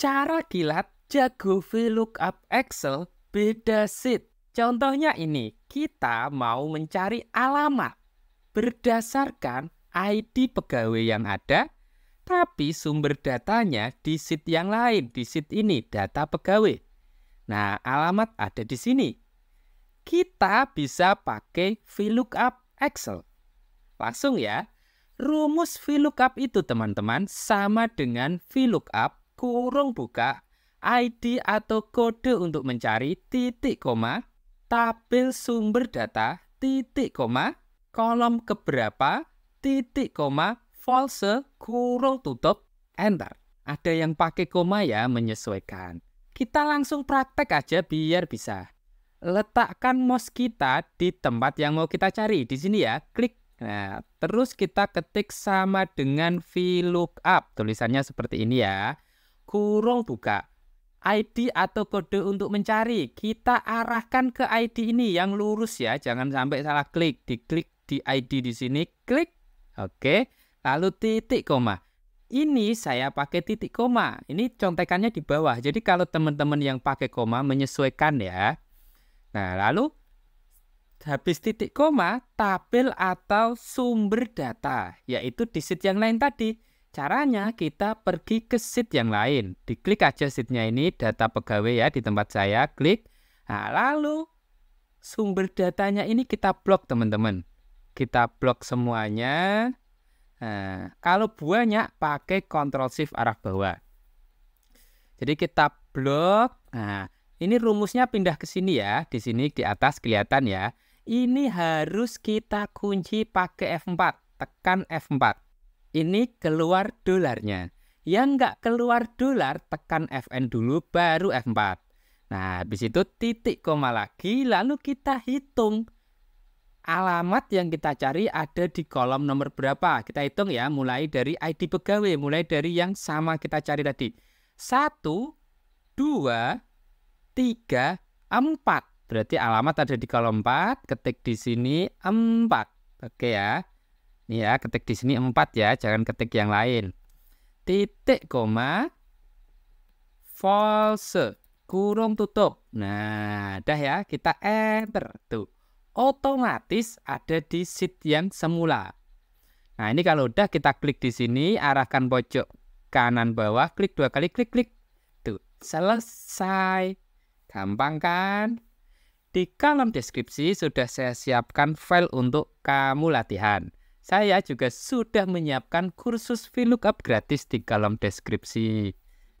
Cara kilat jago VLOOKUP Excel beda sheet. Contohnya ini, kita mau mencari alamat berdasarkan ID pegawai yang ada, tapi sumber datanya di sheet yang lain, di sheet ini, data pegawai. Nah, alamat ada di sini. Kita bisa pakai VLOOKUP Excel. Langsung ya. Rumus VLOOKUP itu, teman-teman, sama dengan VLOOKUP kurung buka, ID atau kode untuk mencari titik koma, tabel sumber data titik koma, kolom keberapa, titik koma, false, kurung tutup, enter. Ada yang pakai koma ya menyesuaikan. Kita langsung praktek aja biar bisa. Letakkan mouse kita di tempat yang mau kita cari. Di sini ya, klik. Nah, terus kita ketik sama dengan VLOOKUP. Tulisannya seperti ini ya kurung buka. ID atau kode untuk mencari, kita arahkan ke ID ini yang lurus ya, jangan sampai salah klik. Diklik di ID di sini, klik. Oke, lalu titik koma. Ini saya pakai titik koma. Ini contekannya di bawah. Jadi kalau teman-teman yang pakai koma menyesuaikan ya. Nah, lalu habis titik koma, tabel atau sumber data, yaitu di sheet yang lain tadi. Caranya kita pergi ke sheet yang lain. Diklik aja sheetnya ini, data pegawai ya di tempat saya, klik. Nah, lalu sumber datanya ini kita blok teman-teman. Kita blok semuanya. Nah, kalau banyak pakai Ctrl Shift arah bawah. Jadi kita blok. Nah, ini rumusnya pindah ke sini ya. Di sini di atas kelihatan ya. Ini harus kita kunci pakai F4. Tekan F4. Ini keluar dolarnya. Yang nggak keluar dolar, tekan Fn dulu, baru F4. Nah, habis itu titik koma lagi, lalu kita hitung. Alamat yang kita cari ada di kolom nomor berapa. Kita hitung ya, mulai dari ID pegawai, mulai dari yang sama kita cari tadi. Satu, dua, tiga, empat. Berarti alamat ada di kolom empat. ketik di sini empat, Oke ya ya, ketik di sini 4 ya, jangan ketik yang lain. Titik koma false kurung tutup. Nah, dah ya, kita enter tuh. Otomatis ada di sheet yang semula. Nah, ini kalau udah kita klik di sini, arahkan pojok kanan bawah, klik dua kali, klik klik. Tuh, selesai. Gampang kan? Di kolom deskripsi sudah saya siapkan file untuk kamu latihan. Saya juga sudah menyiapkan kursus VLOOKUP gratis di kolom deskripsi.